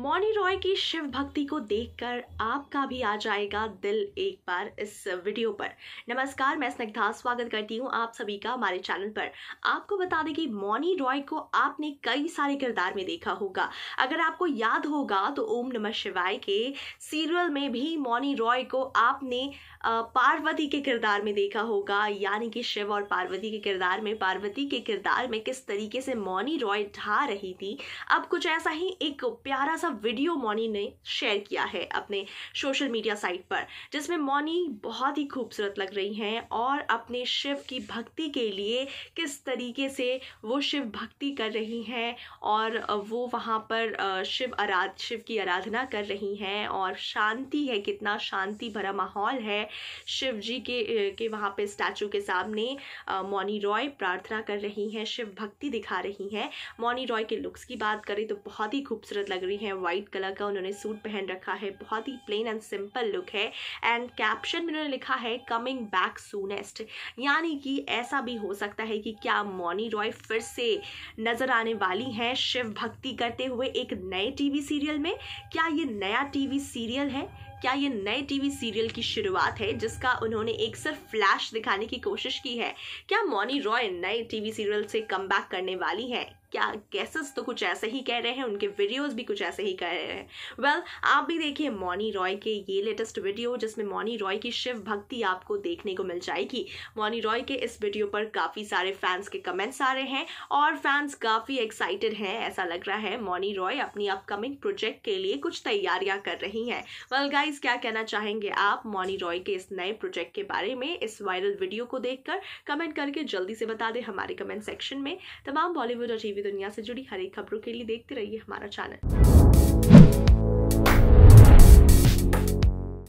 मौनी रॉय की शिव भक्ति को देखकर आपका भी आ जाएगा दिल एक बार इस वीडियो पर नमस्कार मैं स्निग्धा स्वागत करती हूँ आप सभी का हमारे चैनल पर आपको बता दें कि मौनी रॉय को आपने कई सारे किरदार में देखा होगा अगर आपको याद होगा तो ओम नमः शिवाय के सीरियल में भी मौनी रॉय को आपने पार्वती के किरदार में देखा होगा यानी कि शिव और पार्वती के किरदार में पार्वती के किरदार में किस तरीके से मौनी रॉय ढा रही थी अब कुछ ऐसा ही एक प्यारा सा वीडियो मोनी ने शेयर किया है अपने सोशल मीडिया साइट पर जिसमें मौनी बहुत ही खूबसूरत लग रही हैं और अपने शिव की भक्ति के लिए किस तरीके से वो शिव भक्ति कर रही हैं और वो वहाँ पर शिव आराध शिव की आराधना कर रही हैं और शांति है कितना शांति भरा माहौल है शिव जी के के वहाँ पर स्टैचू के सामने मौनी रॉय प्रार्थना कर रही हैं शिव भक्ति दिखा रही हैं मौनी रॉय के लुक्स की बात करें तो बहुत ही खूबसूरत लग रही हैं हैं वाइट कलर का उन्होंने सूट पहन रखा है बहुत ही प्लेन एंड सिंपल लुक है एंड कैप्शन में उन्होंने लिखा है कमिंग बैक सूनेस्ट यानी कि ऐसा भी हो सकता है कि क्या मौनी रॉय फिर से नज़र आने वाली हैं शिव भक्ति करते हुए एक नए टीवी सीरियल में क्या ये नया टीवी सीरियल है क्या ये नए टीवी सीरियल की शुरुआत है जिसका उन्होंने एक सिर्फ फ्लैश दिखाने की कोशिश की है क्या मॉनी रॉय नए टीवी सीरियल से कम करने वाली हैं क्या गैसेस तो कुछ ऐसे ही कह रहे हैं उनके वीडियोस भी कुछ ऐसे ही कह रहे हैं वेल well, आप भी देखिए मोनी रॉय के ये लेटेस्ट वीडियो जिसमें मोनी रॉय की शिव भक्ति आपको देखने को मिल जाएगी मोनी रॉय के इस वीडियो पर काफ़ी सारे फैंस के कमेंट्स आ रहे हैं और फैंस काफ़ी एक्साइटेड हैं ऐसा लग रहा है मोनी रॉय अपनी अपकमिंग प्रोजेक्ट के लिए कुछ तैयारियां कर रही हैं वेल गाइज क्या कहना चाहेंगे आप मोनी रॉय के इस नए प्रोजेक्ट के बारे में इस वायरल वीडियो को देखकर कमेंट करके जल्दी से बता दें हमारे कमेंट सेक्शन में तमाम बॉलीवुड और टीवी दुनिया से जुड़ी हर एक खबरों के लिए देखते रहिए हमारा चैनल